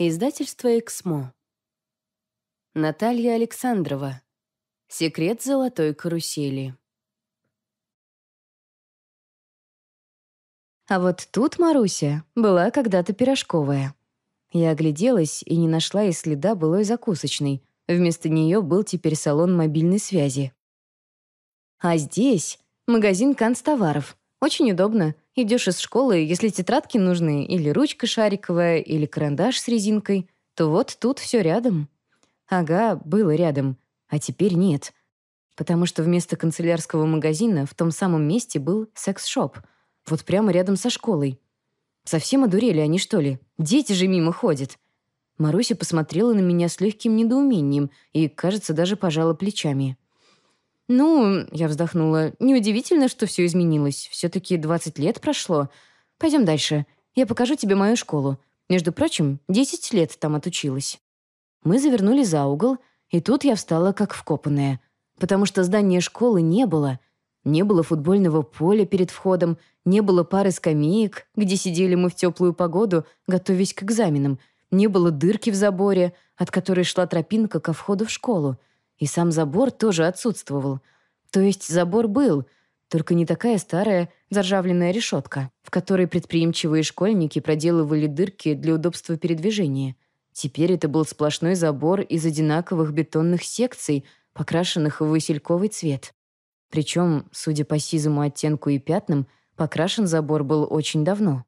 Издательство «Эксмо». Наталья Александрова. Секрет золотой карусели. А вот тут Маруся была когда-то пирожковая. Я огляделась и не нашла и следа былой закусочной. Вместо нее был теперь салон мобильной связи. А здесь магазин канцтоваров. Очень удобно — Идешь из школы, если тетрадки нужны, или ручка шариковая, или карандаш с резинкой, то вот тут все рядом. Ага, было рядом, а теперь нет. Потому что вместо канцелярского магазина в том самом месте был секс-шоп. Вот прямо рядом со школой. Совсем одурели они, что ли? Дети же мимо ходят. Маруся посмотрела на меня с легким недоумением и, кажется, даже пожала плечами. «Ну, я вздохнула, неудивительно, что все изменилось. Все-таки 20 лет прошло. Пойдем дальше. Я покажу тебе мою школу. Между прочим, 10 лет там отучилась». Мы завернули за угол, и тут я встала как вкопанная, потому что здания школы не было. Не было футбольного поля перед входом, не было пары скамеек, где сидели мы в теплую погоду, готовясь к экзаменам, не было дырки в заборе, от которой шла тропинка ко входу в школу — и сам забор тоже отсутствовал. То есть забор был, только не такая старая заржавленная решетка, в которой предприимчивые школьники проделывали дырки для удобства передвижения. Теперь это был сплошной забор из одинаковых бетонных секций, покрашенных в васильковый цвет. Причем, судя по сизому оттенку и пятнам, покрашен забор был очень давно.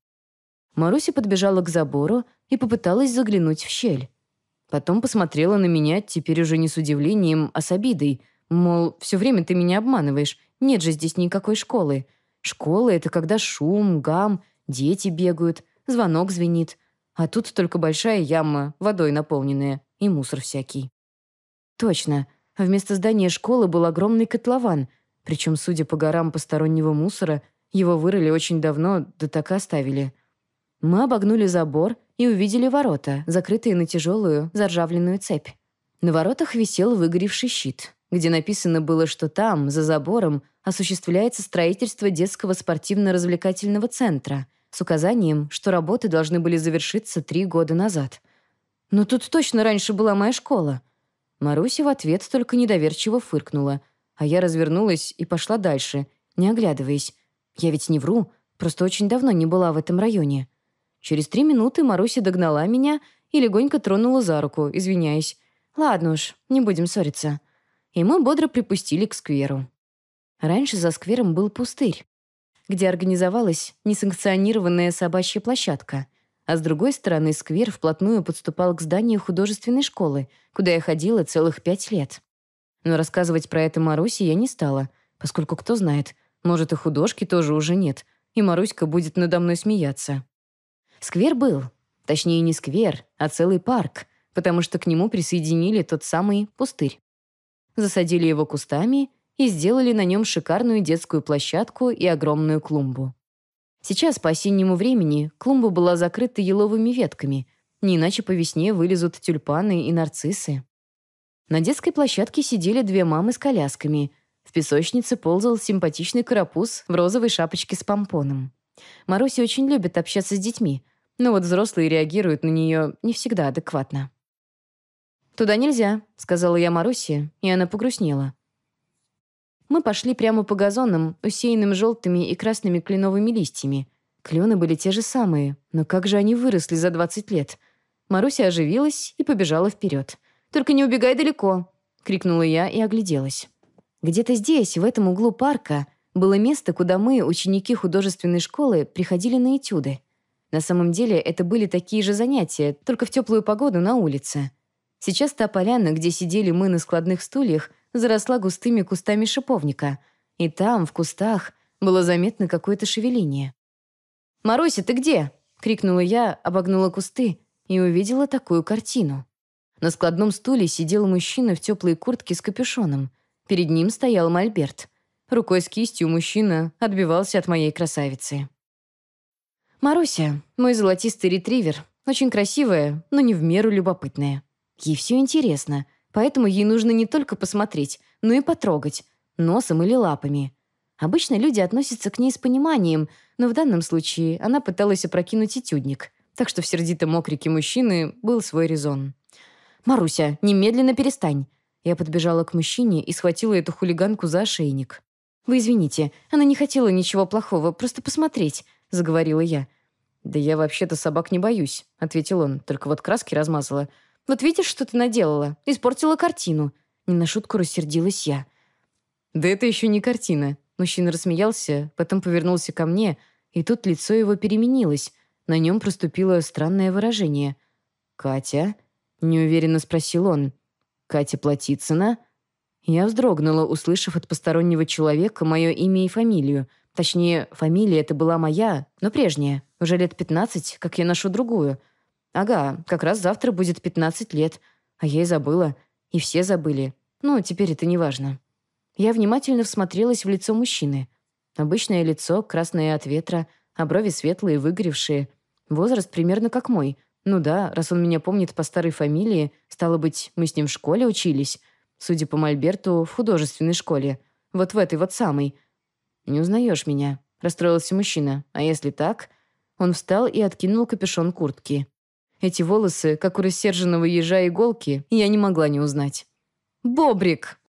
Маруся подбежала к забору и попыталась заглянуть в щель. Потом посмотрела на меня, теперь уже не с удивлением, а с обидой. Мол, все время ты меня обманываешь. Нет же здесь никакой школы. Школа — это когда шум, гам, дети бегают, звонок звенит. А тут только большая яма, водой наполненная, и мусор всякий. Точно. Вместо здания школы был огромный котлован. Причем, судя по горам постороннего мусора, его вырыли очень давно, да так и оставили. Мы обогнули забор — и увидели ворота, закрытые на тяжелую, заржавленную цепь. На воротах висел выгоревший щит, где написано было, что там, за забором, осуществляется строительство детского спортивно-развлекательного центра с указанием, что работы должны были завершиться три года назад. «Но тут точно раньше была моя школа». Маруся в ответ только недоверчиво фыркнула, а я развернулась и пошла дальше, не оглядываясь. «Я ведь не вру, просто очень давно не была в этом районе». Через три минуты Маруся догнала меня и легонько тронула за руку, извиняясь. «Ладно уж, не будем ссориться». И мы бодро припустили к скверу. Раньше за сквером был пустырь, где организовалась несанкционированная собачья площадка, а с другой стороны сквер вплотную подступал к зданию художественной школы, куда я ходила целых пять лет. Но рассказывать про это Марусе я не стала, поскольку кто знает, может, и художки тоже уже нет, и Маруська будет надо мной смеяться. Сквер был. Точнее, не сквер, а целый парк, потому что к нему присоединили тот самый пустырь. Засадили его кустами и сделали на нем шикарную детскую площадку и огромную клумбу. Сейчас, по осеннему времени, клумба была закрыта еловыми ветками, не иначе по весне вылезут тюльпаны и нарциссы. На детской площадке сидели две мамы с колясками. В песочнице ползал симпатичный карапуз в розовой шапочке с помпоном. Маруся очень любит общаться с детьми, но ну вот взрослые реагируют на нее не всегда адекватно. «Туда нельзя», — сказала я Марусе, и она погрустнела. Мы пошли прямо по газонам, усеянным желтыми и красными кленовыми листьями. Клены были те же самые, но как же они выросли за 20 лет? Маруся оживилась и побежала вперед. «Только не убегай далеко!» — крикнула я и огляделась. Где-то здесь, в этом углу парка, было место, куда мы, ученики художественной школы, приходили на этюды — на самом деле это были такие же занятия, только в теплую погоду на улице. Сейчас та поляна, где сидели мы на складных стульях, заросла густыми кустами шиповника. И там, в кустах, было заметно какое-то шевеление. «Маруся, ты где?» — крикнула я, обогнула кусты и увидела такую картину. На складном стуле сидел мужчина в теплой куртке с капюшоном. Перед ним стоял мольберт. Рукой с кистью мужчина отбивался от моей красавицы. Маруся, мой золотистый ретривер, очень красивая, но не в меру любопытная. Ей все интересно, поэтому ей нужно не только посмотреть, но и потрогать, носом или лапами. Обычно люди относятся к ней с пониманием, но в данном случае она пыталась опрокинуть этюдник, так что в сердитом окрике мужчины был свой резон. «Маруся, немедленно перестань!» Я подбежала к мужчине и схватила эту хулиганку за ошейник. «Вы извините, она не хотела ничего плохого, просто посмотреть. — заговорила я. «Да я вообще-то собак не боюсь», — ответил он, только вот краски размазала. «Вот видишь, что ты наделала? Испортила картину». Не на шутку рассердилась я. «Да это еще не картина». Мужчина рассмеялся, потом повернулся ко мне, и тут лицо его переменилось. На нем проступило странное выражение. «Катя?» — неуверенно спросил он. «Катя Платицына?» Я вздрогнула, услышав от постороннего человека мое имя и фамилию — Точнее, фамилия это была моя, но прежняя. Уже лет 15, как я ношу другую. Ага, как раз завтра будет 15 лет. А я и забыла. И все забыли. Ну, теперь это не важно. Я внимательно всмотрелась в лицо мужчины. Обычное лицо, красное от ветра, а брови светлые, выгоревшие. Возраст примерно как мой. Ну да, раз он меня помнит по старой фамилии, стало быть, мы с ним в школе учились. Судя по Мольберту, в художественной школе. Вот в этой вот самой – не узнаешь меня», — расстроился мужчина. «А если так?» Он встал и откинул капюшон куртки. Эти волосы, как у рассерженного ежа иголки, я не могла не узнать. «Бобрик!»